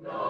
No.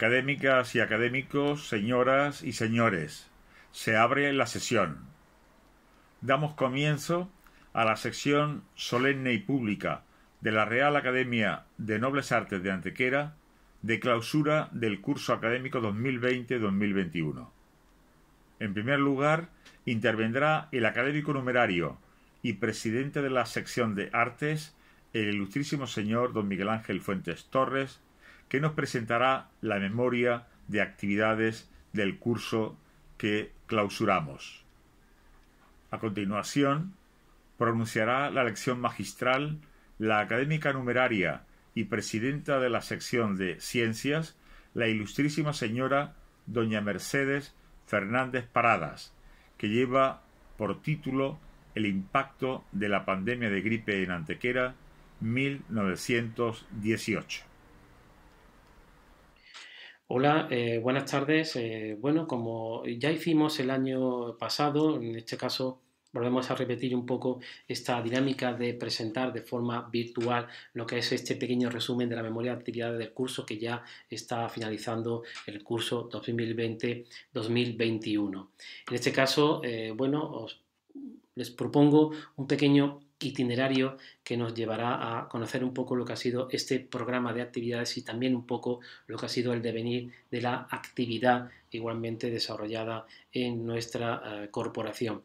Académicas y académicos, señoras y señores, se abre la sesión. Damos comienzo a la sección solemne y pública de la Real Academia de Nobles Artes de Antequera de clausura del curso académico 2020-2021. En primer lugar, intervendrá el académico numerario y presidente de la sección de artes, el ilustrísimo señor don Miguel Ángel Fuentes Torres, que nos presentará la memoria de actividades del curso que clausuramos. A continuación, pronunciará la lección magistral la académica numeraria y presidenta de la sección de Ciencias, la ilustrísima señora doña Mercedes Fernández Paradas, que lleva por título El impacto de la pandemia de gripe en Antequera 1918. Hola, eh, buenas tardes. Eh, bueno, como ya hicimos el año pasado, en este caso volvemos a repetir un poco esta dinámica de presentar de forma virtual lo que es este pequeño resumen de la memoria de actividades del curso que ya está finalizando el curso 2020-2021. En este caso, eh, bueno, os, les propongo un pequeño itinerario que nos llevará a conocer un poco lo que ha sido este programa de actividades y también un poco lo que ha sido el devenir de la actividad igualmente desarrollada en nuestra eh, corporación.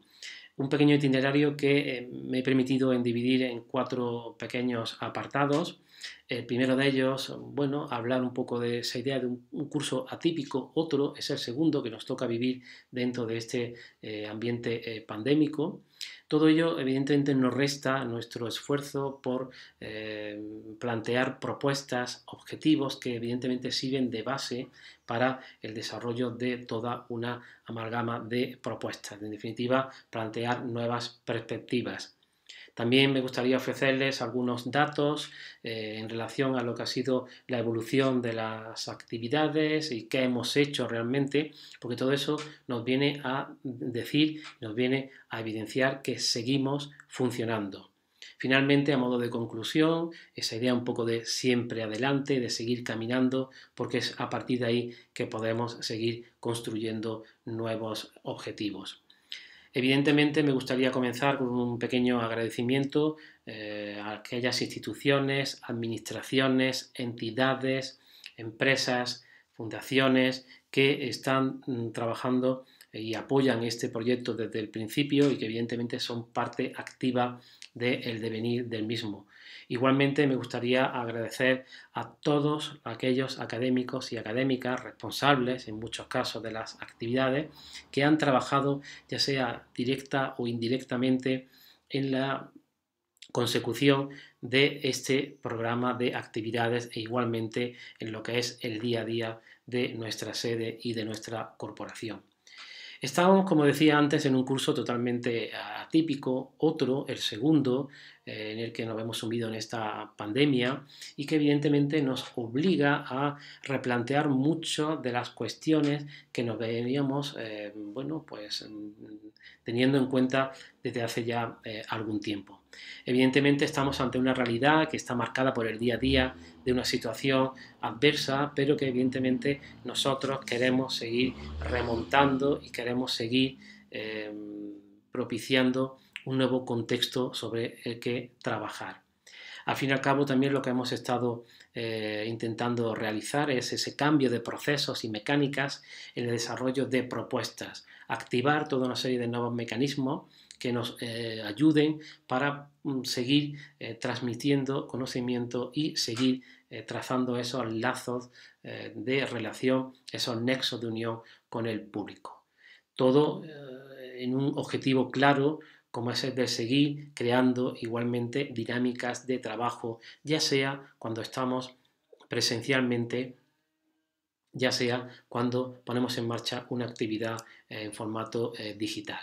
Un pequeño itinerario que eh, me he permitido dividir en cuatro pequeños apartados el primero de ellos, bueno, hablar un poco de esa idea de un, curso atípico, otro es el segundo que nos toca vivir dentro de este eh, ambiente eh, pandémico. Todo ello, evidentemente, nos resta nuestro esfuerzo por eh, plantear propuestas, objetivos que, evidentemente, sirven de base para el desarrollo de toda una amalgama de propuestas. En definitiva, plantear nuevas perspectivas. También me gustaría ofrecerles algunos datos eh, en relación a lo que ha sido la evolución de las actividades y qué hemos hecho realmente, porque todo eso nos viene a decir, nos viene a evidenciar que seguimos funcionando. Finalmente, a modo de conclusión, esa idea un poco de siempre adelante, de seguir caminando, porque es a partir de ahí que podemos seguir construyendo nuevos objetivos. Evidentemente me gustaría comenzar con un pequeño agradecimiento eh, a aquellas instituciones, administraciones, entidades, empresas, fundaciones que están mm, trabajando y apoyan este proyecto desde el principio y que evidentemente son parte activa del devenir del mismo. Igualmente me gustaría agradecer a todos aquellos académicos y académicas responsables en muchos casos de las actividades que han trabajado ya sea directa o indirectamente en la consecución de este programa de actividades e igualmente en lo que es el día a día de nuestra sede y de nuestra corporación. Estábamos, como decía antes, en un curso totalmente atípico, otro, el segundo, eh, en el que nos hemos sumido en esta pandemia y que evidentemente nos obliga a replantear mucho de las cuestiones que nos veníamos eh, bueno, pues, teniendo en cuenta desde hace ya eh, algún tiempo. Evidentemente estamos ante una realidad que está marcada por el día a día de una situación adversa, pero que evidentemente nosotros queremos seguir remontando y queremos seguir propiciando un nuevo contexto sobre el que trabajar. Al fin y al cabo, también lo que hemos estado eh, intentando realizar es ese cambio de procesos y mecánicas en el desarrollo de propuestas, activar toda una serie de nuevos mecanismos que nos eh, ayuden para mm, seguir eh, transmitiendo conocimiento y seguir trazando esos lazos de relación, esos nexos de unión con el público. Todo en un objetivo claro como es el de seguir creando igualmente dinámicas de trabajo, ya sea cuando estamos presencialmente, ya sea cuando ponemos en marcha una actividad en formato eh, digital.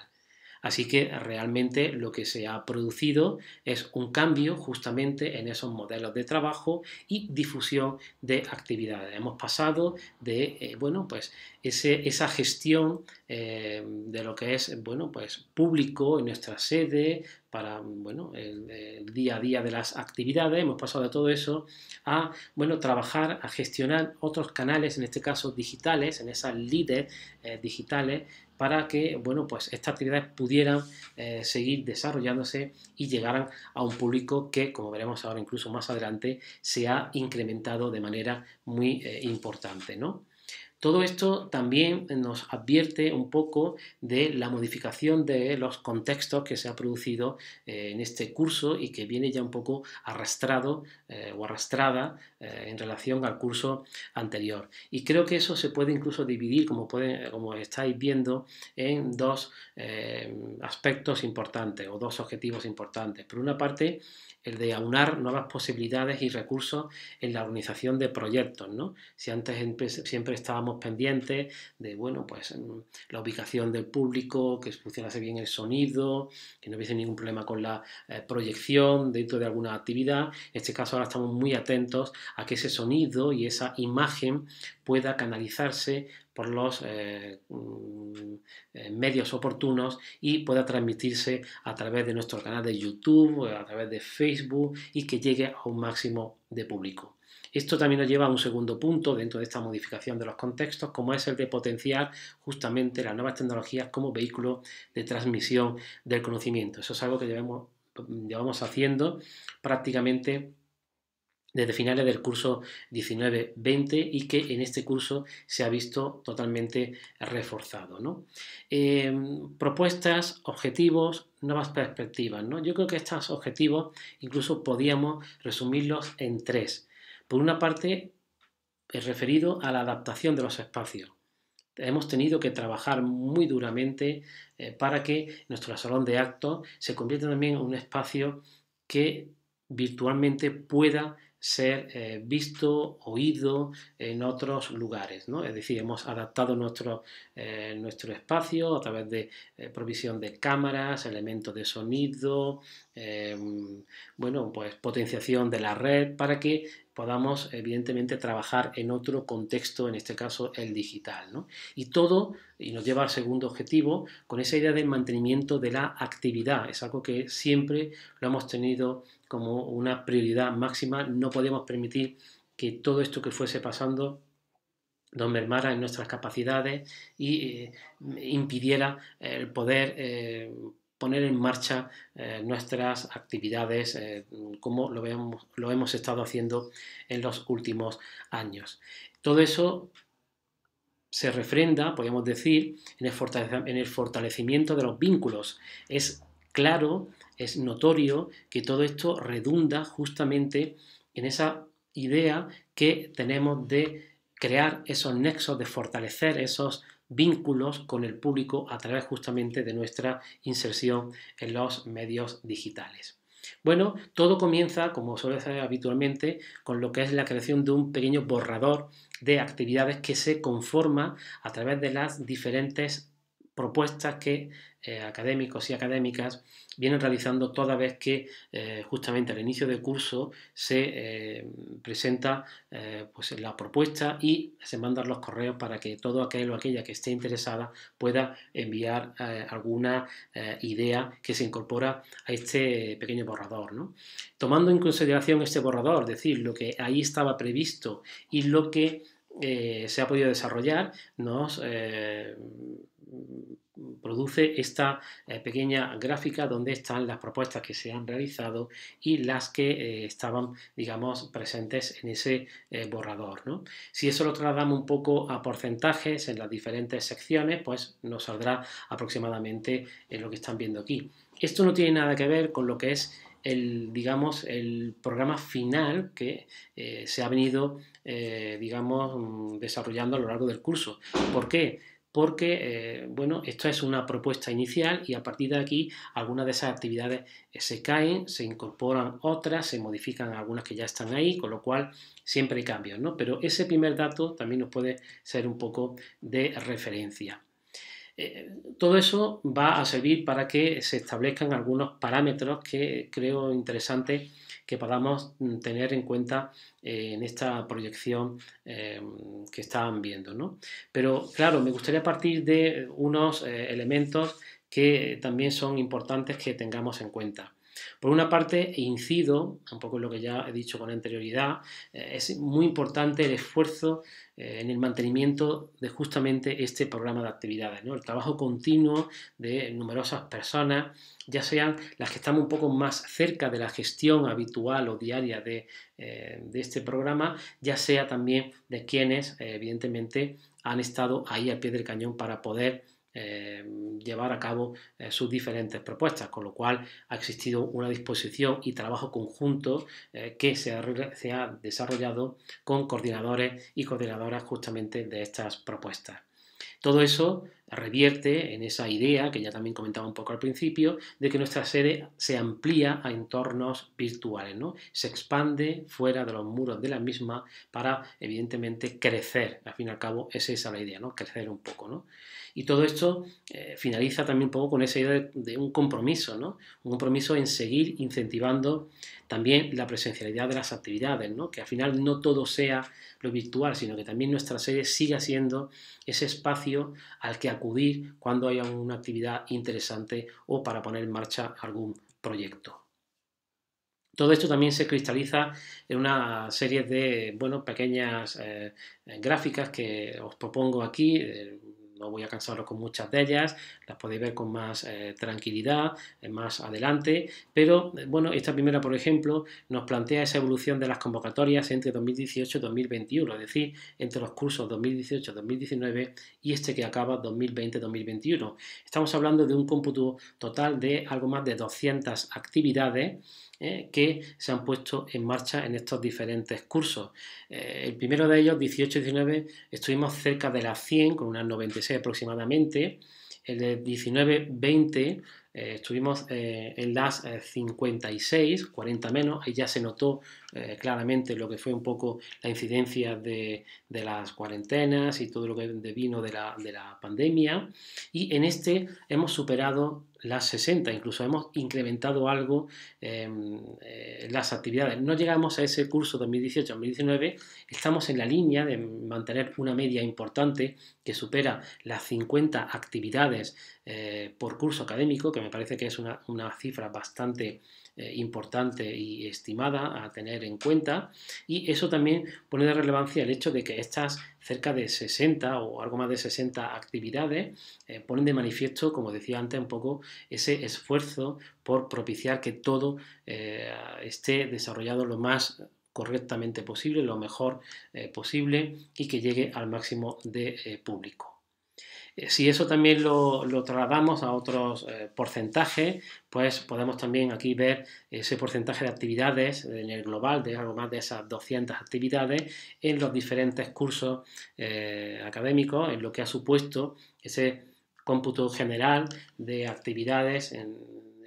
Así que realmente lo que se ha producido es un cambio justamente en esos modelos de trabajo y difusión de actividades. Hemos pasado de, eh, bueno, pues esa gestión eh, de lo que es, bueno, pues público en nuestra sede, para bueno, el, día a día de las actividades, hemos pasado de todo eso a bueno, trabajar, a gestionar otros canales, en este caso digitales, en esas líderes eh, digitales, para que bueno, pues estas actividades pudieran eh, seguir desarrollándose y llegaran a un público que, como veremos ahora incluso más adelante, se ha incrementado de manera muy eh, importante. ¿no? Todo esto también nos advierte un poco de la modificación de los contextos que se ha producido eh, en este curso y que viene ya un poco arrastrado eh, o arrastrada eh, en relación al curso anterior. Y creo que eso se puede incluso dividir, como, como estáis viendo, en dos aspectos importantes o dos objetivos importantes. Por una parte, el de aunar nuevas posibilidades y recursos en la organización de proyectos, ¿no? Si antes siempre estábamos pendientes de, bueno, pues mm, la ubicación del público, que funcionase bien el sonido, que no hubiese ningún problema con la eh, proyección dentro de alguna actividad, en este caso ahora estamos muy atentos a que ese sonido y esa imagen pueda canalizarse por los eh, mm, eh, medios oportunos y pueda transmitirse a través de nuestro canal de YouTube, a través de Facebook y que llegue a un máximo de público. Esto también nos lleva a un segundo punto dentro de esta modificación de los contextos, como es el de potenciar justamente las nuevas tecnologías como vehículo de transmisión del conocimiento. Eso es algo que llevamos, llevamos haciendo prácticamente desde finales del curso 19-20 y que en este curso se ha visto totalmente reforzado. Em, propuestas, objetivos, nuevas perspectivas. Yo creo que estos objetivos incluso podíamos resumirlos en tres. Por una parte, es referido a la adaptación de los espacios. Hemos tenido que trabajar muy duramente eh, para que nuestro salón de actos se convierta también en un espacio que virtualmente pueda ser eh, visto, oído en otros lugares. Es decir, hemos adaptado nuestro, eh, nuestro espacio a través de eh, provisión de cámaras, elementos de sonido, em, bueno, pues potenciación de la red para que podamos evidentemente trabajar en otro contexto, en este caso el digital. Y todo, y nos lleva al segundo objetivo, con esa idea de mantenimiento de la actividad. Es algo que siempre lo hemos tenido como una prioridad máxima. No podíamos permitir que todo esto que fuese pasando nos mermara en nuestras capacidades y eh, impidiera eh, el poder eh, poner en marcha nuestras actividades como lo, veamos, lo hemos estado haciendo en los últimos años. Todo eso se refrenda, podríamos decir, en el, fortalecimiento de los vínculos. Es claro es notorio que todo esto redunda justamente en esa idea que tenemos de crear esos nexos, de fortalecer esos vínculos con el público a través justamente de nuestra inserción en los medios digitales. Bueno, todo comienza, como suele ser habitualmente, con lo que es la creación de un pequeño borrador de actividades que se conforma a través de las diferentes propuestas que eh, académicos y académicas vienen realizando toda vez que eh, justamente al inicio del curso se eh, presenta pues la propuesta y se mandan los correos para que todo aquel o aquella que esté interesada pueda enviar alguna idea que se incorpora a este pequeño borrador. Tomando en consideración este borrador, es decir, lo que ahí estaba previsto y lo que eh, se ha podido desarrollar nos eh, produce esta eh, pequeña gráfica donde están las propuestas que se han realizado y las que estaban, digamos, presentes en ese borrador. Si eso lo trasladamos un poco a porcentajes en las diferentes secciones, pues nos saldrá aproximadamente lo que están viendo aquí. Esto no tiene nada que ver con lo que es el, digamos, el programa final que eh, se ha venido, eh, digamos, mm, desarrollando a lo largo del curso. ¿Por qué? Porque, eh, bueno, esto es una propuesta inicial y a partir de aquí algunas de esas actividades se caen, se incorporan otras, se modifican algunas que ya están ahí, con lo cual siempre hay cambios, Pero ese primer dato también nos puede ser un poco de referencia. Eh, todo eso va a servir para que se establezcan algunos parámetros que creo interesantes que podamos mm, tener en cuenta eh, en esta proyección em, que están viendo. Pero claro, me gustaría partir de unos eh, elementos que también son importantes que tengamos en cuenta. Por una parte, incido, un poco en lo que ya he dicho con anterioridad, eh, es muy importante el esfuerzo eh, en el mantenimiento de justamente este programa de actividades, el trabajo continuo de numerosas personas, ya sean las que están un poco más cerca de la gestión habitual o diaria de, eh, de este programa, ya sea también de quienes, evidentemente, han estado ahí al pie del cañón para poder eh, llevar a cabo eh, sus diferentes propuestas, con lo cual ha existido una disposición y trabajo conjunto eh, que se ha, desarrollado con coordinadores y coordinadoras justamente de estas propuestas. Todo eso revierte en esa idea que ya también comentaba un poco al principio, de que nuestra sede se amplía a entornos virtuales, ¿no? se expande fuera de los muros de la misma para, evidentemente, crecer. Al fin y al cabo, esa es la idea, ¿no? crecer un poco. ¿no? Y todo esto eh, finaliza también un poco con esa idea de, un compromiso, ¿no? un compromiso en seguir incentivando también la presencialidad de las actividades, que al final no todo sea lo virtual, sino que también nuestra sede siga siendo ese espacio al que cuando haya una actividad interesante o para poner en marcha algún proyecto. Todo esto también se cristaliza en una serie de bueno, pequeñas eh, gráficas que os propongo aquí. Eh, no voy a cansaros con muchas de ellas, las podéis ver con más eh, tranquilidad eh, más adelante, pero eh, bueno, esta primera, por ejemplo, nos plantea esa evolución de las convocatorias entre 2018 y 2021, es decir, entre los cursos 2018-2019 y este que acaba 2020-2021. Estamos hablando de un cómputo total de algo más de 200 actividades eh, que se han puesto en marcha en estos diferentes cursos. Eh, el primero de ellos, 18-19, estuvimos cerca de las 100, con unas 96 aproximadamente. El de 19-20 eh, estuvimos en las 56, 40 menos, ahí ya se notó eh, claramente lo que fue un poco la incidencia de, las cuarentenas y todo lo que vino de la, pandemia. Y en este hemos superado las 60, incluso hemos incrementado algo em, eh, las actividades. No llegamos a ese curso 2018-2019, estamos en la línea de mantener una media importante que supera las 50 actividades eh, por curso académico, que me parece que es una, una cifra bastante eh, importante y estimada a tener en cuenta. Y eso también pone de relevancia el hecho de que estas cerca de 60 o algo más de 60 actividades eh, ponen de manifiesto, como decía antes, un poco ese esfuerzo por propiciar que todo eh, esté desarrollado lo más correctamente posible, lo mejor posible y que llegue al máximo de público. Eh, si eso también lo, trasladamos a otros eh, porcentajes, pues podemos también aquí ver ese porcentaje de actividades en el global de algo más de esas 200 actividades en los diferentes cursos eh, académicos, en lo que ha supuesto ese cómputo general de actividades en,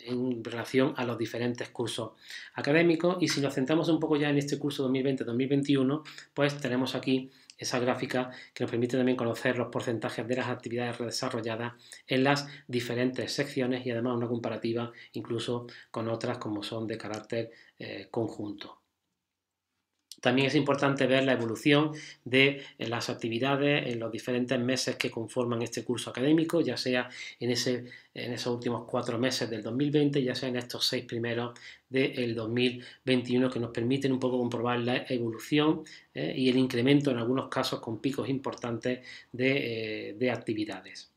en relación a los diferentes cursos académicos. Y si nos centramos un poco ya en este curso 2020-2021, pues tenemos aquí esa gráfica que nos permite también conocer los porcentajes de las actividades desarrolladas en las diferentes secciones y además una comparativa incluso con otras como son de carácter eh, conjunto. También es importante ver la evolución de eh, las actividades en los diferentes meses que conforman este curso académico, ya sea en, esos últimos cuatro meses del 2020, ya sea en estos seis primeros del 2021 que nos permiten un poco comprobar la evolución eh, y el incremento en algunos casos con picos importantes de eh, actividades.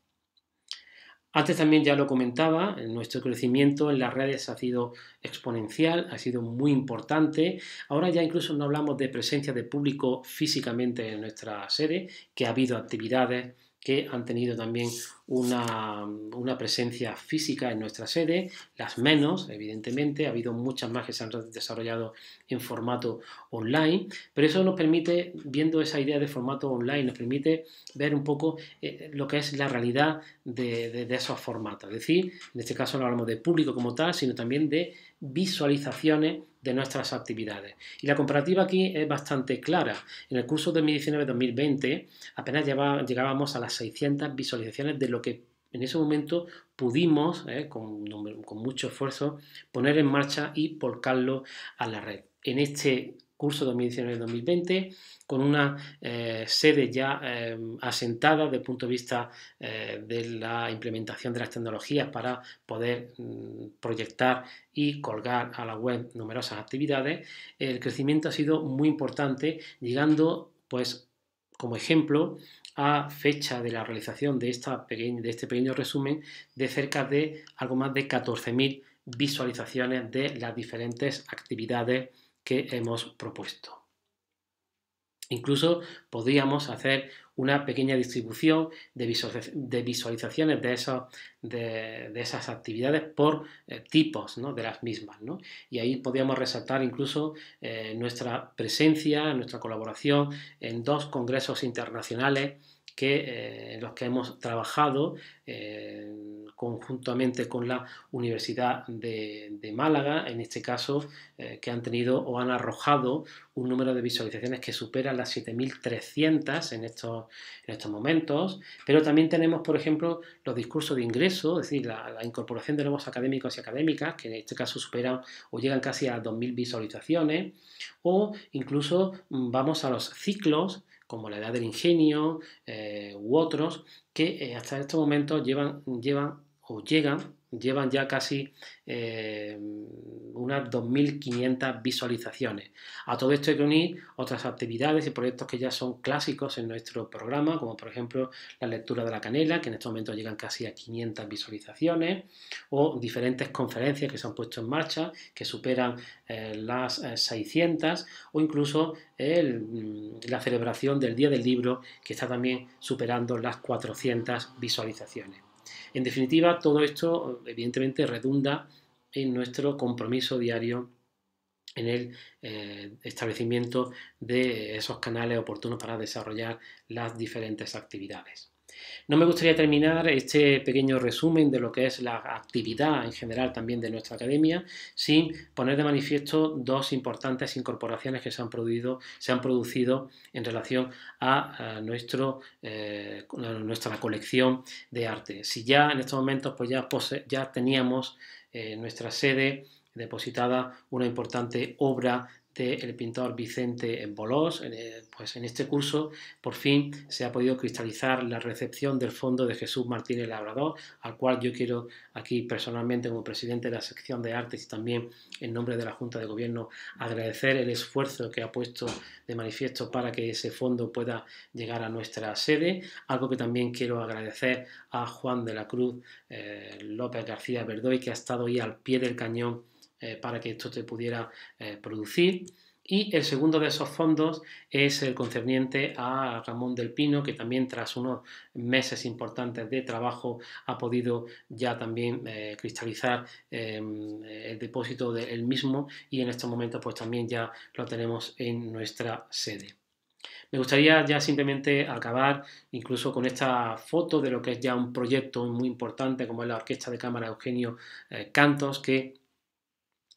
Antes también ya lo comentaba, nuestro crecimiento en las redes ha sido exponencial, ha sido muy importante. Ahora ya incluso no hablamos de presencia de público físicamente en nuestra sede, que ha habido actividades que han tenido también una, presencia física en nuestra sede, las menos, evidentemente, ha habido muchas más que se han desarrollado en formato online, pero eso nos permite, viendo esa idea de formato online, nos permite ver un poco eh, lo que es la realidad de, de esos formatos, es decir, en este caso no hablamos de público como tal, sino también de visualizaciones de nuestras actividades. Y la comparativa aquí es bastante clara. En el curso 2019-2020 apenas llegábamos a las 600 visualizaciones de lo que en ese momento pudimos, eh, con, mucho esfuerzo, poner en marcha y porcarlo a la red. En este curso 2019-2020, con una eh, sede ya eh, asentada desde el punto de vista eh, de la implementación de las tecnologías para poder mm, proyectar y colgar a la web numerosas actividades. El crecimiento ha sido muy importante, llegando, pues, como ejemplo, a fecha de la realización de, esta de este pequeño resumen de cerca de algo más de 14.000 visualizaciones de las diferentes actividades que hemos propuesto. Incluso podríamos hacer una pequeña distribución de, visualizaciones de, esas actividades por eh, tipos de las mismas. Y ahí podríamos resaltar incluso eh, nuestra presencia, nuestra colaboración en dos congresos internacionales que, en eh, los que hemos trabajado eh, conjuntamente con la Universidad de, Málaga, en este caso, eh, que han tenido o han arrojado un número de visualizaciones que supera las 7.300 en estos, en estos momentos, pero también tenemos, por ejemplo, los discursos de ingreso, es decir, la incorporación de nuevos académicos y académicas, que en este caso superan o llegan casi a 2.000 visualizaciones, o incluso mm, vamos a los ciclos, como la Edad del Ingenio eh, u otros, que eh, hasta este momento llevan, llevan o llegan llevan ya casi eh, unas 2.500 visualizaciones. A todo esto hay que unir otras actividades y proyectos que ya son clásicos en nuestro programa, como por ejemplo la lectura de la canela, que en este momento llegan casi a 500 visualizaciones, o diferentes conferencias que se han puesto en marcha, que superan eh, las 600, eh, o incluso mm, la celebración del Día del Libro, que está también superando las 400 visualizaciones. En definitiva, todo esto evidentemente redunda en nuestro compromiso diario en el eh, establecimiento de esos canales oportunos para desarrollar las diferentes actividades. No me gustaría terminar este pequeño resumen de lo que es la actividad en general también de nuestra academia sin poner de manifiesto dos importantes incorporaciones que se han producido, se han producido en relación a, nuestro, eh, nuestra colección de arte. Si ya en estos momentos pues ya, pose, ya teníamos en eh, nuestra sede depositada una importante obra del pintor Vicente Bolós. Eh, pues en este curso por fin se ha podido cristalizar la recepción del fondo de Jesús Martínez Labrador, al cual yo quiero aquí personalmente como presidente de la sección de artes y también en nombre de la Junta de Gobierno agradecer el esfuerzo que ha puesto de manifiesto para que ese fondo pueda llegar a nuestra sede, algo que también quiero agradecer a Juan de la Cruz eh, López García Verdoy que ha estado ahí al pie del cañón eh, para que esto te pudiera eh, producir. Y el segundo de esos fondos es el concerniente a Ramón del Pino, que también tras unos meses importantes de trabajo ha podido ya también eh, cristalizar em, el depósito del mismo y en estos momentos pues también ya lo tenemos en nuestra sede. Me gustaría ya simplemente acabar incluso con esta foto de lo que es ya un proyecto muy importante como es la Orquesta de Cámara Eugenio Cantos que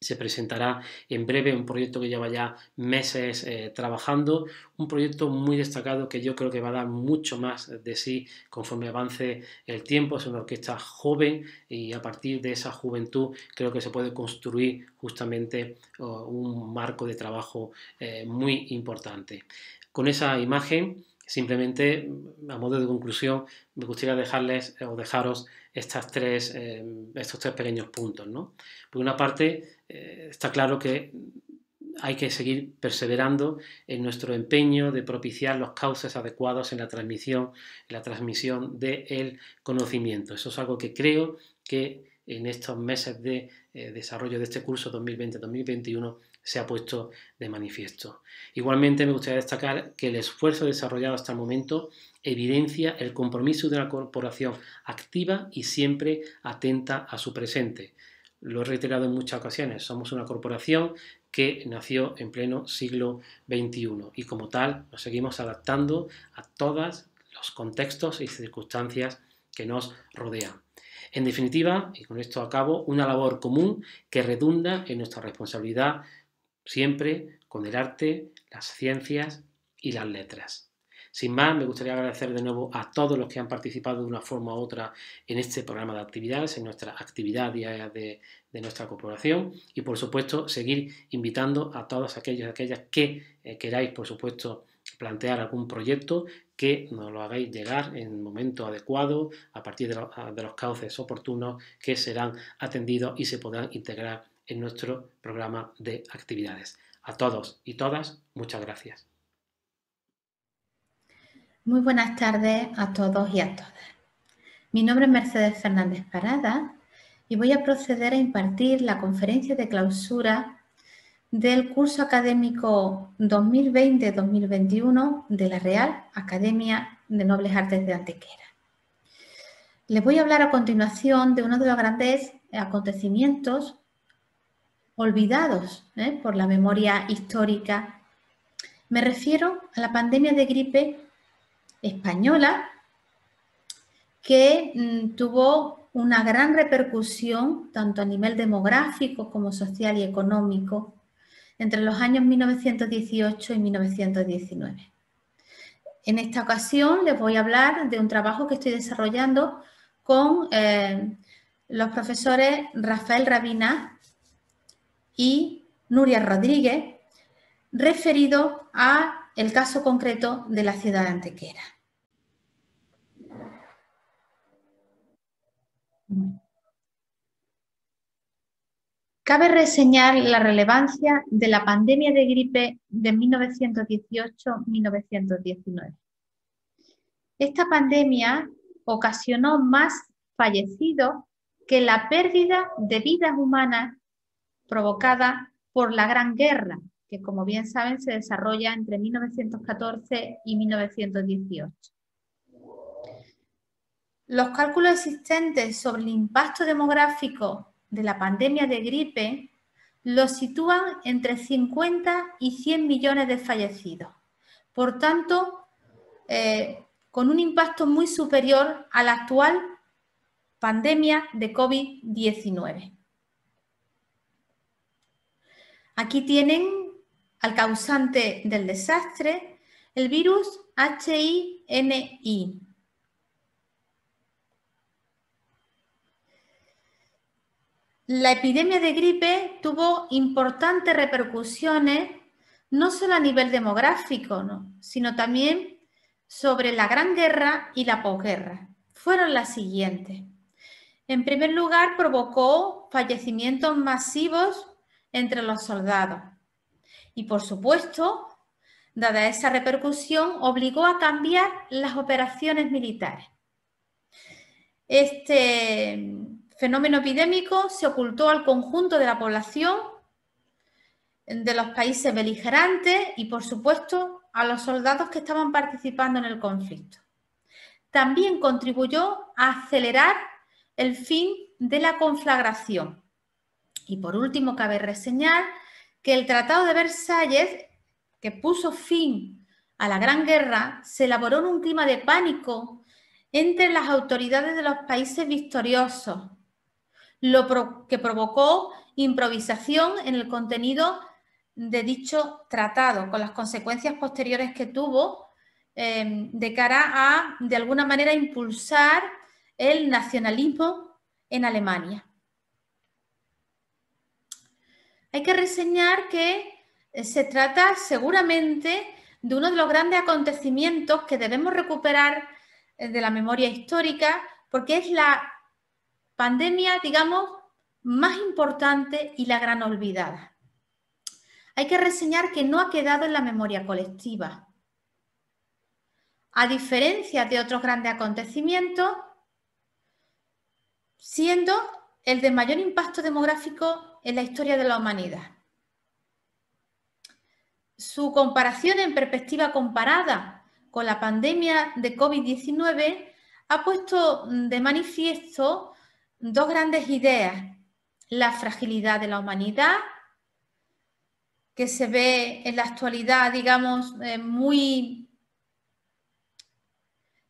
se presentará en breve un proyecto que lleva ya meses eh, trabajando, un proyecto muy destacado que yo creo que va a dar mucho más de sí conforme avance el tiempo. Es una orquesta joven y a partir de esa juventud creo que se puede construir justamente un marco de trabajo eh, muy importante. Con esa imagen, simplemente a modo de conclusión, me gustaría dejarles eh, o dejaros estas tres, estos tres pequeños puntos. Por una parte, eh, está claro que hay que seguir perseverando en nuestro empeño de propiciar los cauces adecuados en la transmisión, en la transmisión del conocimiento. Eso es algo que creo que en estos meses de eh, desarrollo de este curso 2020-2021 se ha puesto de manifiesto. Igualmente me gustaría destacar que el esfuerzo desarrollado hasta el momento evidencia el compromiso de una corporación activa y siempre atenta a su presente, lo he reiterado en muchas ocasiones, somos una corporación que nació en pleno siglo XXI y como tal nos seguimos adaptando a todos los contextos y circunstancias que nos rodean. En definitiva, y con esto acabo, una labor común que redunda en nuestra responsabilidad siempre con el arte, las ciencias y las letras. Sin más, me gustaría agradecer de nuevo a todos los que han participado de una forma u otra en este programa de actividades, en nuestra actividad diaria de, nuestra corporación y, por supuesto, seguir invitando a todas aquellas, aquellas que eh, queráis, por supuesto, plantear algún proyecto que nos lo hagáis llegar en el momento adecuado, a partir de los cauces oportunos que serán atendidos y se podrán integrar en nuestro programa de actividades. A todos y todas, muchas gracias. Muy buenas tardes a todos y a todas. Mi nombre es Mercedes Fernández Parada y voy a proceder a impartir la conferencia de clausura del curso académico 2020-2021 de la Real Academia de Nobles Artes de Antequera. Les voy a hablar a continuación de uno de los grandes acontecimientos olvidados ¿eh? por la memoria histórica. Me refiero a la pandemia de gripe española que mm, tuvo una gran repercusión tanto a nivel demográfico como social y económico entre los años 1918 y 1919. En esta ocasión les voy a hablar de un trabajo que estoy desarrollando con eh, los profesores Rafael Rabina y Nuria Rodríguez, referido a el caso concreto de la ciudad de Antequera. Cabe reseñar la relevancia de la pandemia de gripe de 1918-1919. Esta pandemia ocasionó más fallecidos que la pérdida de vidas humanas provocada por la Gran Guerra, que como bien saben se desarrolla entre 1914 y 1918 los cálculos existentes sobre el impacto demográfico de la pandemia de gripe lo sitúan entre 50 y 100 millones de fallecidos. Por tanto, eh, con un impacto muy superior a la actual pandemia de COVID-19. Aquí tienen al causante del desastre, el virus HINI, la epidemia de gripe tuvo importantes repercusiones, no solo a nivel demográfico, sino también sobre la Gran Guerra y la posguerra. Fueron las siguientes. En primer lugar, provocó fallecimientos masivos entre los soldados. Y por supuesto, dada esa repercusión, obligó a cambiar las operaciones militares. Este, fenómeno epidémico se ocultó al conjunto de la población de los países beligerantes y, por supuesto, a los soldados que estaban participando en el conflicto. También contribuyó a acelerar el fin de la conflagración. Y por último, cabe reseñar que el Tratado de Versalles, que puso fin a la Gran Guerra, se elaboró en un clima de pánico entre las autoridades de los países victoriosos, lo que provocó improvisación en el contenido de dicho tratado, con las consecuencias posteriores que tuvo em, de cara a, de alguna manera, impulsar el nacionalismo en Alemania. Hay que reseñar que eh, se trata seguramente de uno de los grandes acontecimientos que debemos recuperar eh, de la memoria histórica, porque es la pandemia, digamos, más importante y la gran olvidada. Hay que reseñar que no ha quedado en la memoria colectiva. A diferencia de otros grandes acontecimientos, siendo el de mayor impacto demográfico en la historia de la humanidad. Su comparación en perspectiva comparada con la pandemia de COVID-19 ha puesto de manifiesto dos grandes ideas. La fragilidad de la humanidad, que se ve en la actualidad, digamos, eh, muy...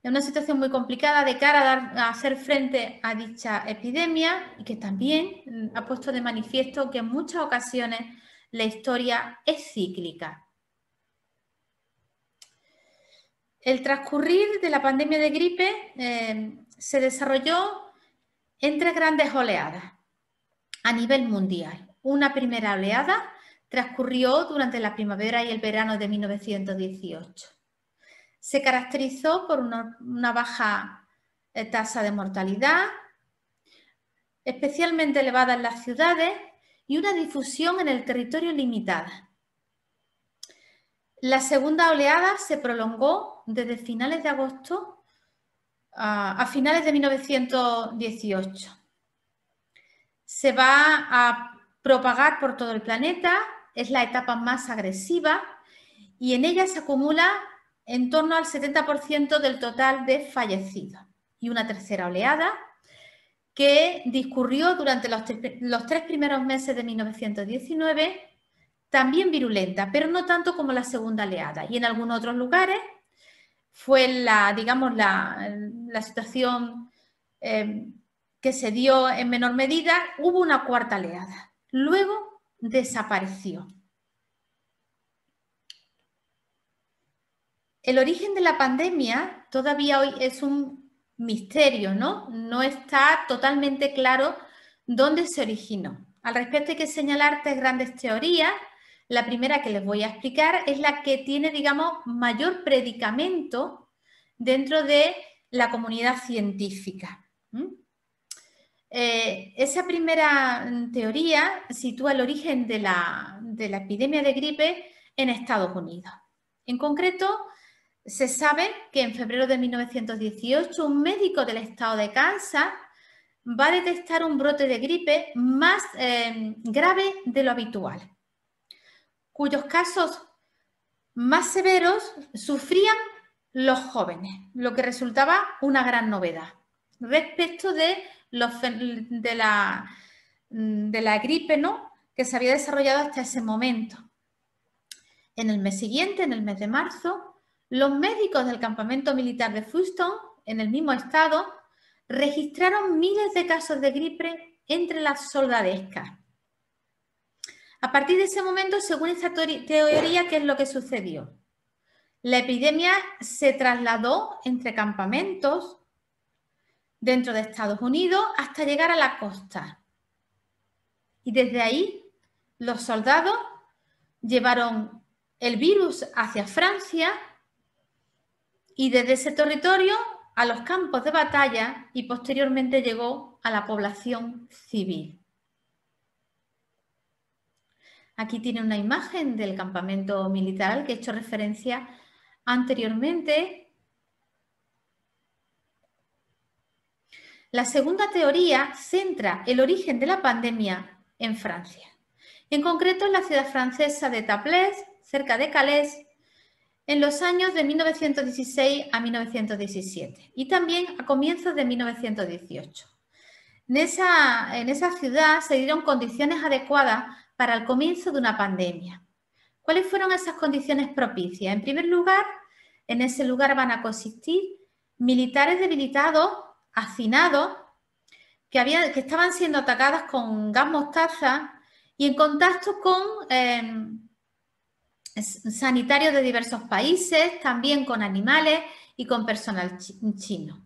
en una situación muy complicada de cara a, hacer frente a dicha epidemia y que también mm, ha puesto de manifiesto que en muchas ocasiones la historia es cíclica. El transcurrir de la pandemia de gripe eh, se desarrolló entre grandes oleadas a nivel mundial. Una primera oleada transcurrió durante la primavera y el verano de 1918. Se caracterizó por una, una baja eh, tasa de mortalidad, especialmente elevada en las ciudades y una difusión en el territorio limitada. La segunda oleada se prolongó desde finales de agosto a finales de 1918. Se va a propagar por todo el planeta, es la etapa más agresiva y en ella se acumula en torno al 70% del total de fallecidos. Y una tercera oleada que discurrió durante los, tres primeros meses de 1919, también virulenta, pero no tanto como la segunda oleada. Y en algunos otros lugares fue la, digamos, la, situación eh, que se dio en menor medida, hubo una cuarta oleada. Luego desapareció. El origen de la pandemia todavía hoy es un misterio, ¿no? No está totalmente claro dónde se originó. Al respecto hay que señalar tres grandes teorías la primera que les voy a explicar es la que tiene, digamos, mayor predicamento dentro de la comunidad científica. Eh, esa primera teoría sitúa el origen de la, epidemia de gripe en Estados Unidos. En concreto, se sabe que en febrero de 1918 un médico del estado de Kansas va a detectar un brote de gripe más eh, grave de lo habitual cuyos casos más severos sufrían los jóvenes, lo que resultaba una gran novedad respecto de, los, de, la, gripe ¿no? que se había desarrollado hasta ese momento. En el mes siguiente, en el mes de marzo, los médicos del campamento militar de Fuston, en el mismo estado, registraron miles de casos de gripe entre las soldadescas a partir de ese momento, según esta teoría, ¿qué es lo que sucedió? La epidemia se trasladó entre campamentos dentro de Estados Unidos hasta llegar a la costa. Y desde ahí los soldados llevaron el virus hacia Francia y desde ese territorio a los campos de batalla y posteriormente llegó a la población civil. Aquí tiene una imagen del campamento militar al que he hecho referencia anteriormente. La segunda teoría centra el origen de la pandemia en Francia, en concreto en la ciudad francesa de Taplès, cerca de Calais, en los años de 1916 a 1917 y también a comienzos de 1918. En esa, en esa ciudad se dieron condiciones adecuadas para el comienzo de una pandemia. ¿Cuáles fueron esas condiciones propicias? En primer lugar, en ese lugar van a consistir militares debilitados, hacinados, que, que estaban siendo atacadas con gas mostaza y en contacto con em, sanitarios de diversos países, también con animales y con personal chino.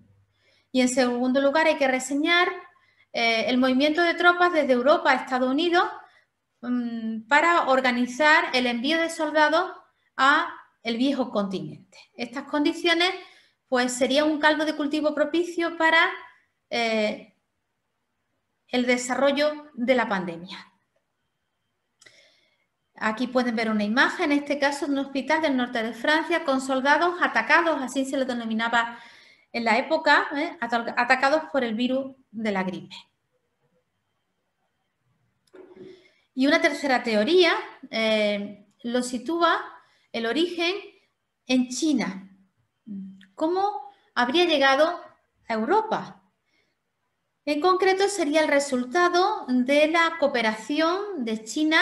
Y en segundo lugar, hay que reseñar eh, el movimiento de tropas desde Europa a Estados Unidos Mm, para organizar el envío de soldados a el viejo continente. Estas condiciones pues sería un caldo de cultivo propicio para eh, el desarrollo de la pandemia. Aquí pueden ver una imagen, en este caso de un hospital del norte de Francia con soldados atacados, así se lo denominaba en la época, ¿eh? atacados por el virus de la gripe. Y una tercera teoría eh, lo sitúa el origen en China. ¿Cómo habría llegado a Europa? En concreto sería el resultado de la cooperación de China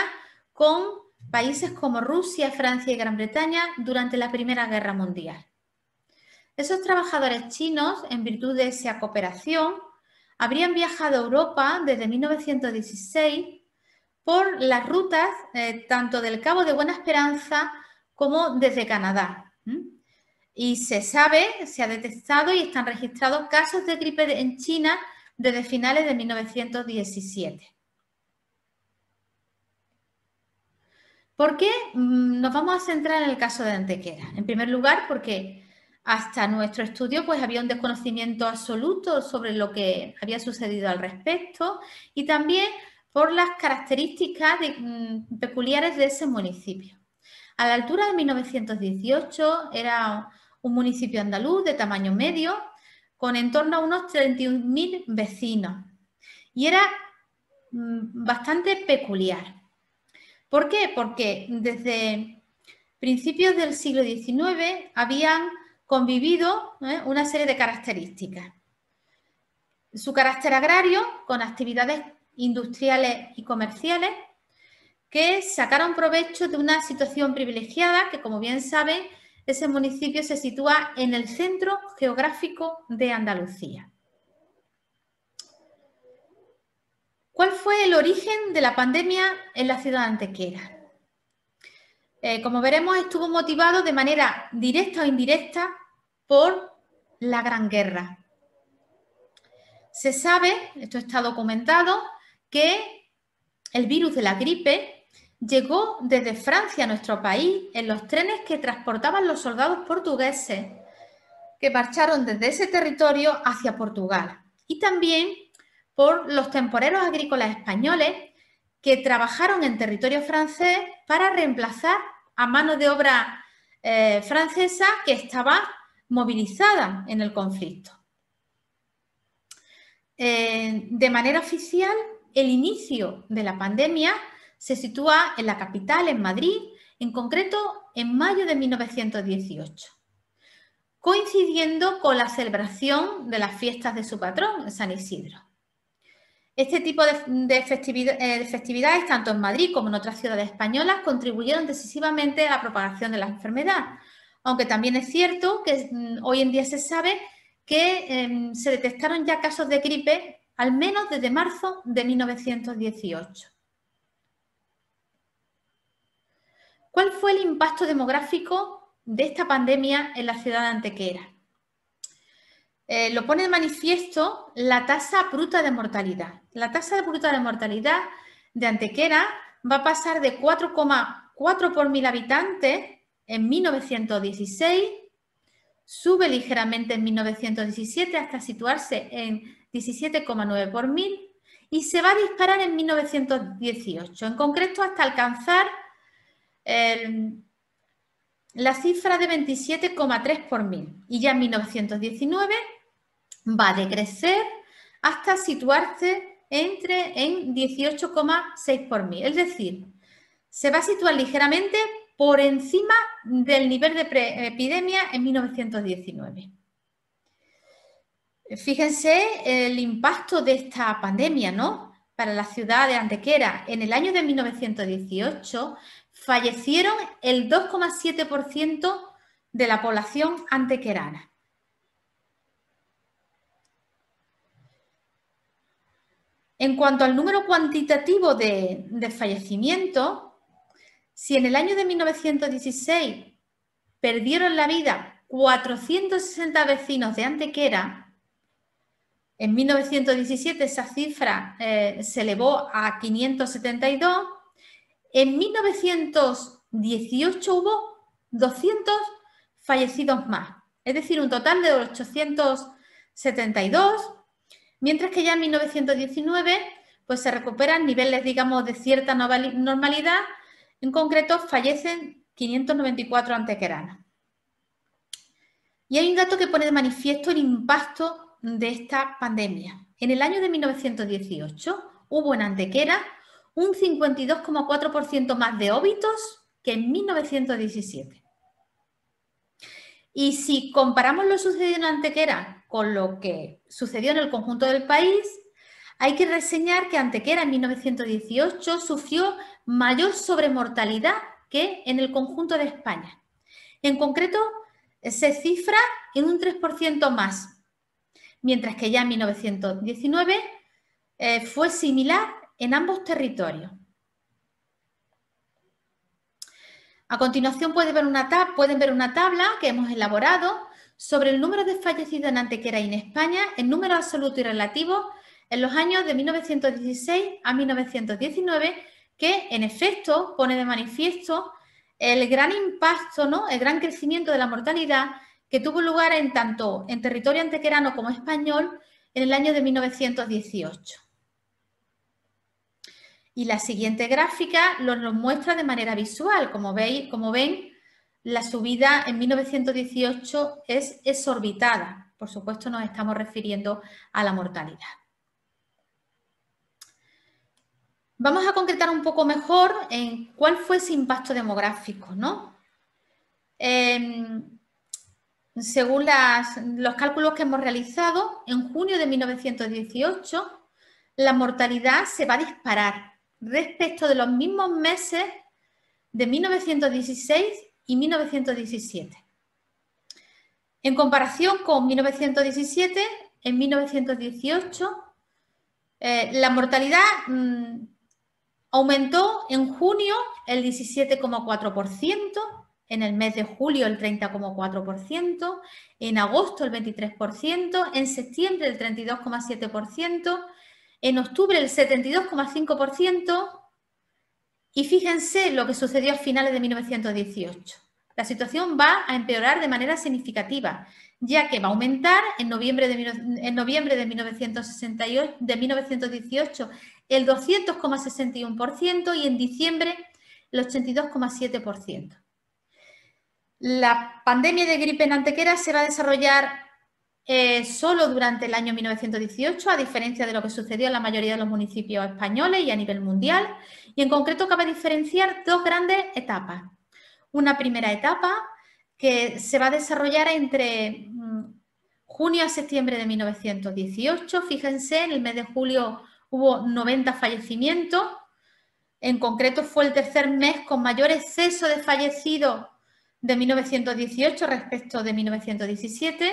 con países como Rusia, Francia y Gran Bretaña durante la Primera Guerra Mundial. Esos trabajadores chinos, en virtud de esa cooperación, habrían viajado a Europa desde 1916 por las rutas eh, tanto del Cabo de Buena Esperanza como desde Canadá. Y se sabe, se ha detectado y están registrados casos de gripe en China desde finales de 1917. ¿Por qué mm, nos vamos a centrar en el caso de Antequera? En primer lugar, porque hasta nuestro estudio pues, había un desconocimiento absoluto sobre lo que había sucedido al respecto y también por las características mm, peculiares de ese municipio. A la altura de 1918 era un municipio andaluz de tamaño medio, con en torno a unos 31.000 vecinos. Y era mm, bastante peculiar. ¿Por qué? Porque desde principios del siglo XIX habían convivido ¿eh? una serie de características. Su carácter agrario, con actividades industriales y comerciales que sacaron provecho de una situación privilegiada que, como bien saben, ese municipio se sitúa en el centro geográfico de Andalucía. ¿Cuál fue el origen de la pandemia en la ciudad antequera? Eh, como veremos, estuvo motivado de manera directa o indirecta por la Gran Guerra. Se sabe, esto está documentado, que el virus de la gripe llegó desde Francia a nuestro país en los trenes que transportaban los soldados portugueses que marcharon desde ese territorio hacia Portugal. Y también por los temporeros agrícolas españoles que trabajaron en territorio francés para reemplazar a mano de obra eh, francesa que estaba movilizada en el conflicto. Eh, de manera oficial, el inicio de la pandemia se sitúa en la capital, en Madrid, en concreto en mayo de 1918, coincidiendo con la celebración de las fiestas de su patrón, San Isidro. Este tipo eh, de, festividades, tanto en Madrid como en otras ciudades españolas, contribuyeron decisivamente a la propagación de la enfermedad, aunque también es cierto que mm, hoy en día se sabe que em, se detectaron ya casos de gripe al menos desde marzo de 1918. ¿Cuál fue el impacto demográfico de esta pandemia en la ciudad de Antequera? Eh, lo pone de manifiesto la tasa bruta de mortalidad. La tasa bruta de mortalidad de Antequera va a pasar de 4,4 por mil habitantes en 1916, sube ligeramente en 1917 hasta situarse en 17,9 por mil, y se va a disparar en 1918, en concreto hasta alcanzar la cifra de 27,3 por mil. Y ya en 1919 va a decrecer hasta situarse entre en 18,6 por mil. Es decir, se va a situar ligeramente por encima del nivel de epidemia en 1919. Fíjense el impacto de esta pandemia, ¿no? Para la ciudad de Antequera. En el año de 1918 fallecieron el 2,7% de la población antequerana. En cuanto al número cuantitativo de, de fallecimientos, si en el año de 1916 perdieron la vida 460 vecinos de Antequera, en 1917 esa cifra eh, se elevó a 572. En 1918 hubo 200 fallecidos más, es decir, un total de 872, mientras que ya en 1919 pues se recuperan niveles, digamos, de cierta normalidad. En concreto, fallecen 594 antequeranos. Y hay un dato que pone de manifiesto el impacto de esta pandemia. En el año de 1918 hubo en Antequera un 52,4% más de óbitos que en 1917. Y si comparamos lo sucedido en Antequera con lo que sucedió en el conjunto del país, hay que reseñar que Antequera en 1918 sufrió mayor sobremortalidad que en el conjunto de España. En concreto, se cifra en un 3% más mientras que ya en 1919 eh, fue similar en ambos territorios. A continuación pueden ver, una tabla que hemos elaborado sobre el número de fallecidos en Antequera y en España en número absoluto y relativo en los años de 1916 a 1919, que en efecto pone de manifiesto el gran impacto, el gran crecimiento de la mortalidad que tuvo lugar en tanto en territorio antequerano como español en el año de 1918. Y la siguiente gráfica lo muestra de manera visual. Como, veis, como ven, la subida en 1918 es exorbitada. Por supuesto, nos estamos refiriendo a la mortalidad. Vamos a concretar un poco mejor en cuál fue ese impacto demográfico, ¿no? Em, según los cálculos que hemos realizado, en junio de 1918 la mortalidad se va a disparar respecto de los mismos meses de 1916 y 1917. En comparación con 1917, en 1918 eh, la mortalidad mm, aumentó en junio el 17,4%, en el mes de julio el 30,4%, en agosto el 23%, en septiembre el 32,7%, en octubre el 72,5% y fíjense lo que sucedió a finales de 1918. La situación va a empeorar de manera significativa, ya que va a aumentar en noviembre de, en noviembre de, 1968, de 1918 el 200,61% y en diciembre el 82,7%. La pandemia de gripe en Antequera se va a desarrollar eh, solo durante el año 1918, a diferencia de lo que sucedió en la mayoría de los municipios españoles y a nivel mundial. Y en concreto cabe diferenciar dos grandes etapas. Una primera etapa que se va a desarrollar entre mm, junio a septiembre de 1918. Fíjense, en el mes de julio hubo 90 fallecimientos. En concreto fue el tercer mes con mayor exceso de fallecidos de 1918 respecto de 1917.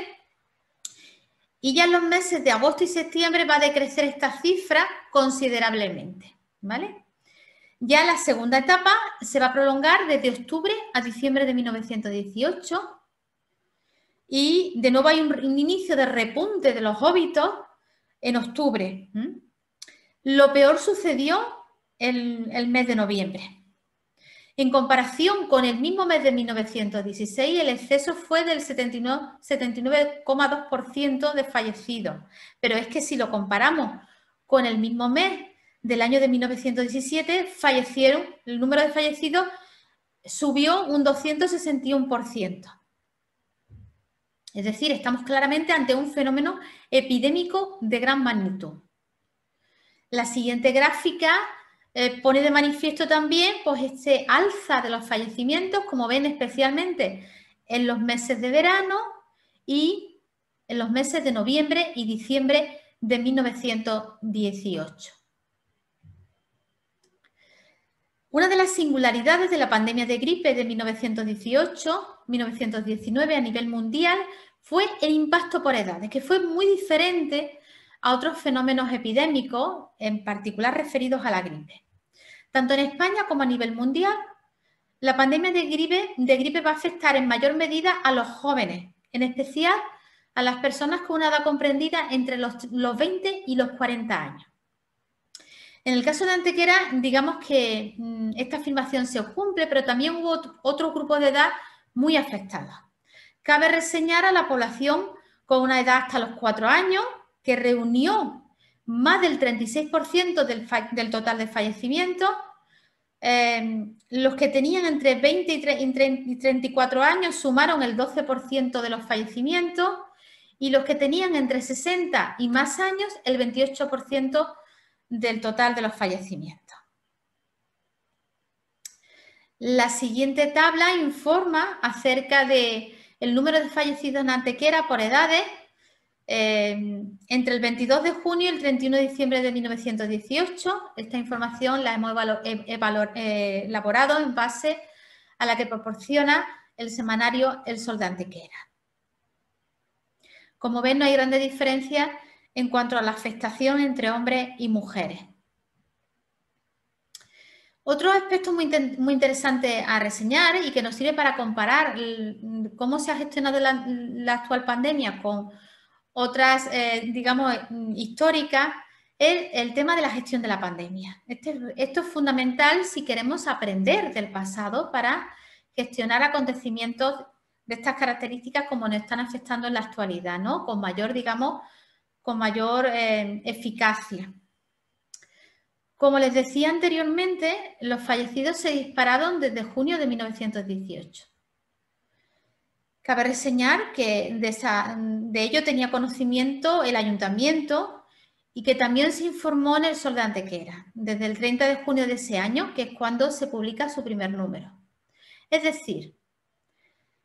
Y ya en los meses de agosto y septiembre va a decrecer esta cifra considerablemente. ¿vale? Ya la segunda etapa se va a prolongar desde octubre a diciembre de 1918 y de nuevo hay un inicio de repunte de los óbitos en octubre. Lo peor sucedió en el mes de noviembre. En comparación con el mismo mes de 1916, el exceso fue del 79,2% de fallecidos. Pero es que si lo comparamos con el mismo mes del año de 1917, fallecieron, el número de fallecidos subió un 261%. Es decir, estamos claramente ante un fenómeno epidémico de gran magnitud. La siguiente gráfica eh, pone de manifiesto también pues, este alza de los fallecimientos, como ven especialmente en los meses de verano y en los meses de noviembre y diciembre de 1918. Una de las singularidades de la pandemia de gripe de 1918-1919 a nivel mundial fue el impacto por edades, que fue muy diferente a otros fenómenos epidémicos, en particular referidos a la gripe. Tanto en España como a nivel mundial, la pandemia de gripe, de gripe va a afectar en mayor medida a los jóvenes, en especial a las personas con una edad comprendida entre los, 20 y los 40 años. En el caso de Antequera, digamos que mm, esta afirmación se cumple, pero también hubo otros grupos de edad muy afectados. Cabe reseñar a la población con una edad hasta los 4 años, que reunió más del 36% del, total de fallecimientos, eh, los que tenían entre 20 y, 34 años sumaron el 12% de los fallecimientos y los que tenían entre 60 y más años el 28% del total de los fallecimientos. La siguiente tabla informa acerca del el número de fallecidos en Antequera por edades Em, entre el 22 de junio y el 31 de diciembre de 1918, esta información la hemos eh, eh, elaborado en base a la que proporciona el semanario El Soldante de Antequera. Como ven, no hay grandes diferencias en cuanto a la afectación entre hombres y mujeres. Otro aspecto muy, interesante a reseñar y que nos sirve para comparar cómo se ha gestionado la actual pandemia con otras, eh, digamos, mm, históricas, es el, tema de la gestión de la pandemia. Este, esto es fundamental si queremos aprender del pasado para gestionar acontecimientos de estas características como nos están afectando en la actualidad, ¿no? Con mayor, digamos, con mayor eh, eficacia. Como les decía anteriormente, los fallecidos se dispararon desde junio de 1918. Cabe reseñar que de, ello tenía conocimiento el ayuntamiento y que también se informó en el Sol de Antequera, desde el 30 de junio de ese año, que es cuando se publica su primer número. Es decir,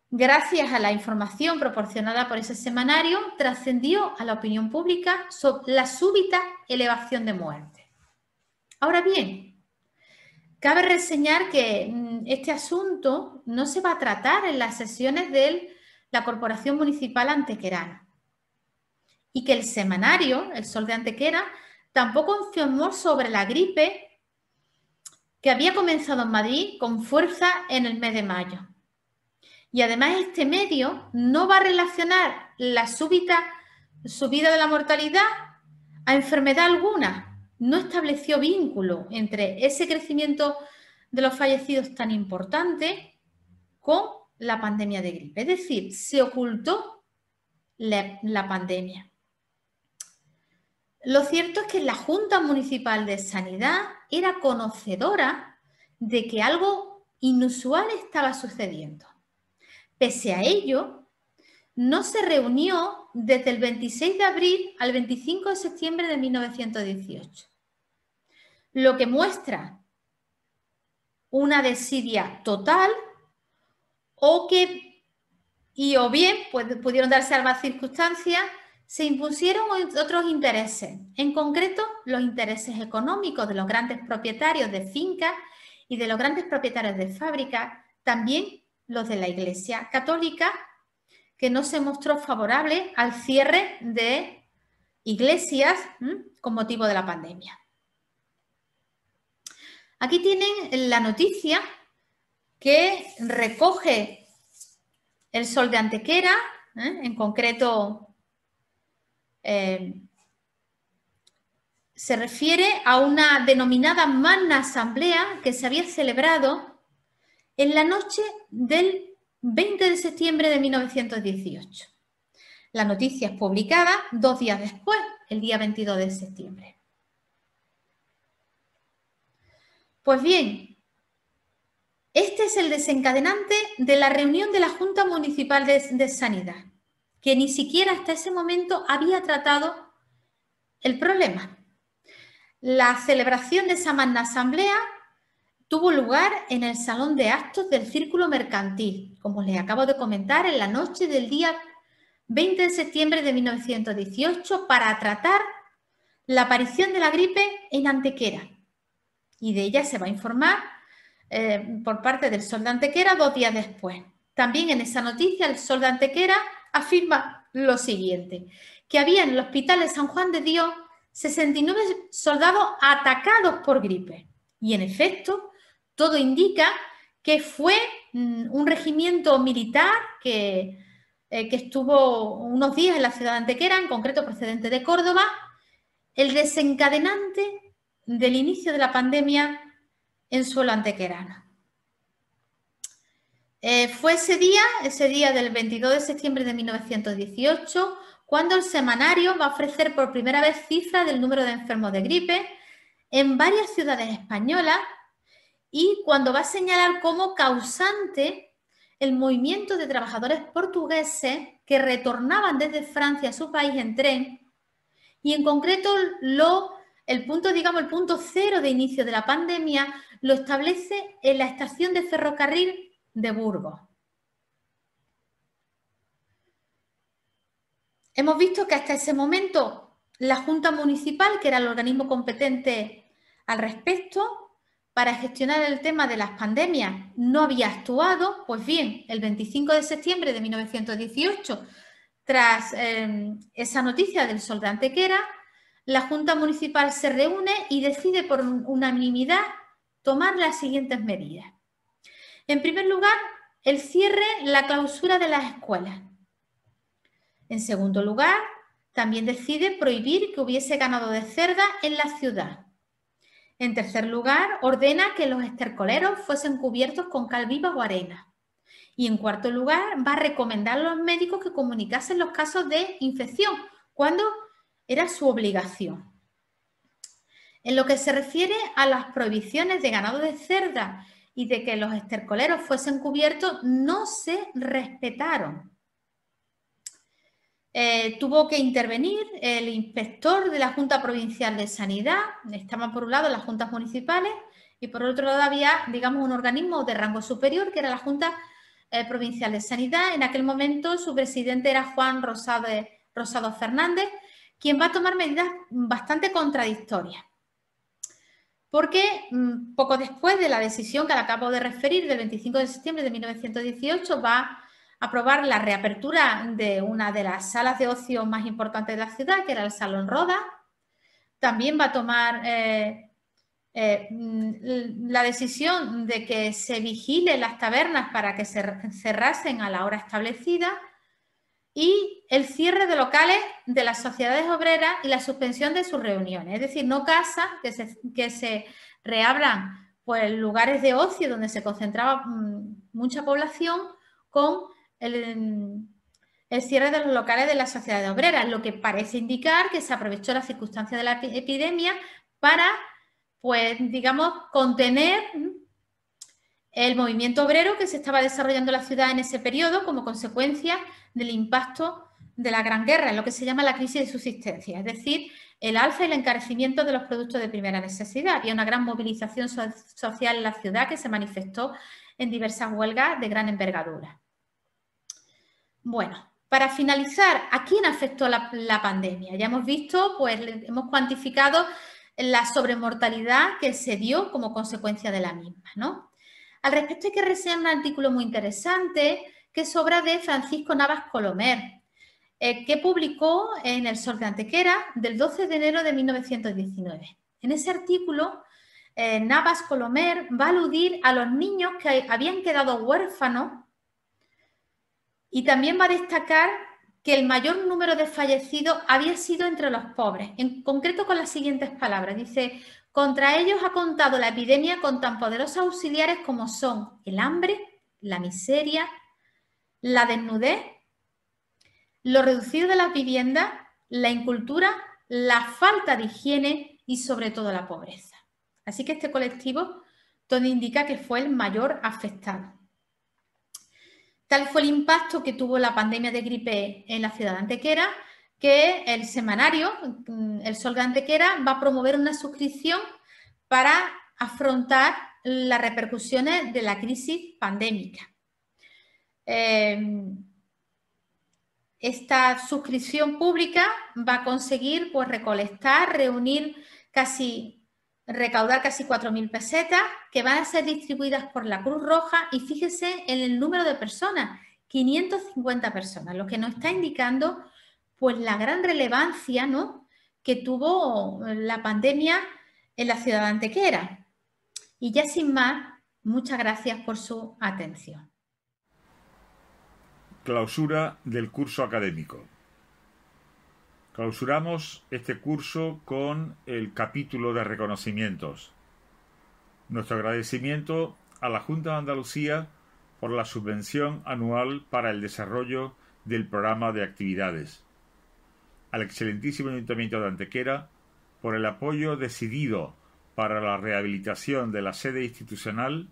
gracias a la información proporcionada por ese semanario, trascendió a la opinión pública sobre la súbita elevación de muerte. Ahora bien, Cabe reseñar que mm, este asunto no se va a tratar en las sesiones de la Corporación Municipal Antequerana y que el semanario, El Sol de Antequera, tampoco informó sobre la gripe que había comenzado en Madrid con fuerza en el mes de mayo. Y además este medio no va a relacionar la súbita subida de la mortalidad a enfermedad alguna, no estableció vínculo entre ese crecimiento de los fallecidos tan importante con la pandemia de gripe. Es decir, se ocultó la, la pandemia. Lo cierto es que la Junta Municipal de Sanidad era conocedora de que algo inusual estaba sucediendo. Pese a ello, no se reunió desde el 26 de abril al 25 de septiembre de 1918, lo que muestra una desidia total o que, y o bien, pues, pudieron darse algunas circunstancias, se impusieron otros intereses, en concreto los intereses económicos de los grandes propietarios de fincas y de los grandes propietarios de fábricas, también los de la Iglesia Católica que no se mostró favorable al cierre de iglesias con motivo de la pandemia. Aquí tienen la noticia que recoge el sol de Antequera, en concreto eh, se refiere a una denominada magna asamblea que se había celebrado en la noche del 20 de septiembre de 1918. La noticia es publicada dos días después, el día 22 de septiembre. Pues bien, este es el desencadenante de la reunión de la Junta Municipal de, Sanidad, que ni siquiera hasta ese momento había tratado el problema. La celebración de esa magna asamblea tuvo lugar en el Salón de Actos del Círculo Mercantil, como les acabo de comentar, en la noche del día 20 de septiembre de 1918 para tratar la aparición de la gripe en Antequera. Y de ella se va a informar eh, por parte del soldado Antequera dos días después. También en esa noticia el soldado Antequera afirma lo siguiente, que había en el Hospital de San Juan de Dios 69 soldados atacados por gripe. Y en efecto, todo indica que fue mm, un regimiento militar eh, que, estuvo unos días en la ciudad de Antequera, en concreto procedente de Córdoba, el desencadenante del inicio de la pandemia en suelo antequerano. Eh, fue ese día, ese día del 22 de septiembre de 1918, cuando el semanario va a ofrecer por primera vez cifras del número de enfermos de gripe en varias ciudades españolas y cuando va a señalar como causante el movimiento de trabajadores portugueses que retornaban desde Francia a su país en tren y en concreto el punto, digamos, el punto cero de inicio de la pandemia lo establece en la estación de ferrocarril de Burgos. Hemos visto que hasta ese momento la Junta Municipal, que era el organismo competente al respecto, para gestionar el tema de las pandemias no había actuado, pues bien, el 25 de septiembre de 1918, tras em, esa noticia del soldante Quera, la Junta Municipal se reúne y decide por unanimidad tomar las siguientes medidas. En primer lugar, el cierre, la clausura de las escuelas. En segundo lugar, también decide prohibir que hubiese ganado de cerda en la ciudad. En tercer lugar, ordena que los estercoleros fuesen cubiertos con cal viva o arena. Y en cuarto lugar, va a recomendar a los médicos que comunicasen los casos de infección, cuando era su obligación. En lo que se refiere a las prohibiciones de ganado de cerda y de que los estercoleros fuesen cubiertos, no se respetaron. Eh, tuvo que intervenir el inspector de la Junta Provincial de Sanidad, estaban por un lado las juntas municipales y por otro lado había, digamos, un organismo de rango superior que era la Junta eh, Provincial de Sanidad. En aquel momento su presidente era Juan Rosado, Rosado Fernández, quien va a tomar medidas bastante contradictorias. Porque mm, poco después de la decisión que acabo de referir del 25 de septiembre de 1918 va aprobar la reapertura de una de las salas de ocio más importantes de la ciudad, que era el Salón Roda. También va a tomar eh, eh, mm, la decisión de que se vigilen las tabernas para que se cerrasen a la hora establecida y el cierre de locales de las sociedades obreras y la suspensión de sus reuniones. Es decir, no casas que se, reabran pues, lugares de ocio donde se concentraba mm, mucha población con el, cierre de los locales de la sociedad de obreras, lo que parece indicar que se aprovechó la circunstancia de la epidemia para, pues, digamos, contener el movimiento obrero que se estaba desarrollando en la ciudad en ese periodo como consecuencia del impacto de la Gran Guerra, lo que se llama la crisis de subsistencia, es decir, el alza y el encarecimiento de los productos de primera necesidad. y una gran movilización social en la ciudad que se manifestó en diversas huelgas de gran envergadura. Bueno, para finalizar, ¿a quién afectó la, pandemia? Ya hemos visto, pues hemos cuantificado la sobremortalidad que se dio como consecuencia de la misma, ¿no? Al respecto hay que reseñar un artículo muy interesante que es obra de Francisco Navas Colomer, eh, que publicó en El Sol de Antequera del 12 de enero de 1919. En ese artículo, eh, Navas Colomer va a aludir a los niños que habían quedado huérfanos y también va a destacar que el mayor número de fallecidos había sido entre los pobres, en concreto con las siguientes palabras. Dice, contra ellos ha contado la epidemia con tan poderosos auxiliares como son el hambre, la miseria, la desnudez, lo reducido de las viviendas, la incultura, la falta de higiene y sobre todo la pobreza. Así que este colectivo, donde indica que fue el mayor afectado. Tal fue el impacto que tuvo la pandemia de gripe en la ciudad de Antequera, que el semanario, mm, el Sol de Antequera, va a promover una suscripción para afrontar las repercusiones de la crisis pandémica. Em, esta suscripción pública va a conseguir pues, recolectar, reunir casi recaudar casi 4.000 pesetas que van a ser distribuidas por la Cruz Roja y fíjese en el número de personas, 550 personas, lo que nos está indicando pues la gran relevancia ¿no? que tuvo eh, la pandemia en la ciudad de Antequera. Y ya sin más, muchas gracias por su atención. Clausura del curso académico. Clausuramos este curso con el capítulo de reconocimientos. Nuestro agradecimiento a la Junta de Andalucía por la subvención anual para el desarrollo del programa de actividades. Al excelentísimo Ayuntamiento de Antequera por el apoyo decidido para la rehabilitación de la sede institucional,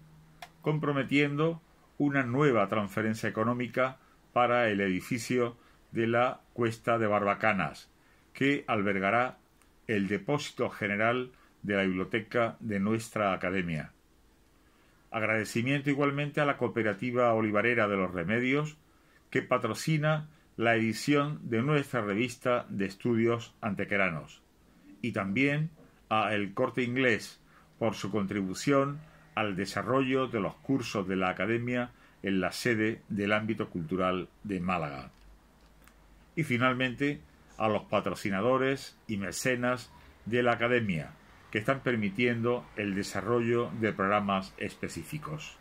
comprometiendo una nueva transferencia económica para el edificio de la Cuesta de Barbacanas, que albergará el depósito general de la biblioteca de nuestra academia. Agradecimiento igualmente a la cooperativa olivarera de los remedios que patrocina la edición de nuestra revista de estudios antequeranos y también a El Corte Inglés por su contribución al desarrollo de los cursos de la academia en la sede del ámbito cultural de Málaga. Y finalmente, a los patrocinadores y mecenas de la academia, que están permitiendo el desarrollo de programas específicos.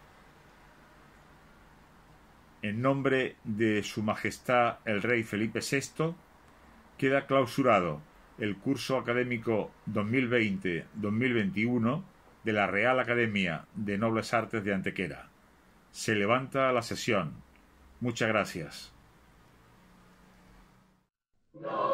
En nombre de Su Majestad el Rey Felipe VI, queda clausurado el curso académico 2020-2021 de la Real Academia de Nobles Artes de Antequera. Se levanta la sesión. Muchas gracias. No.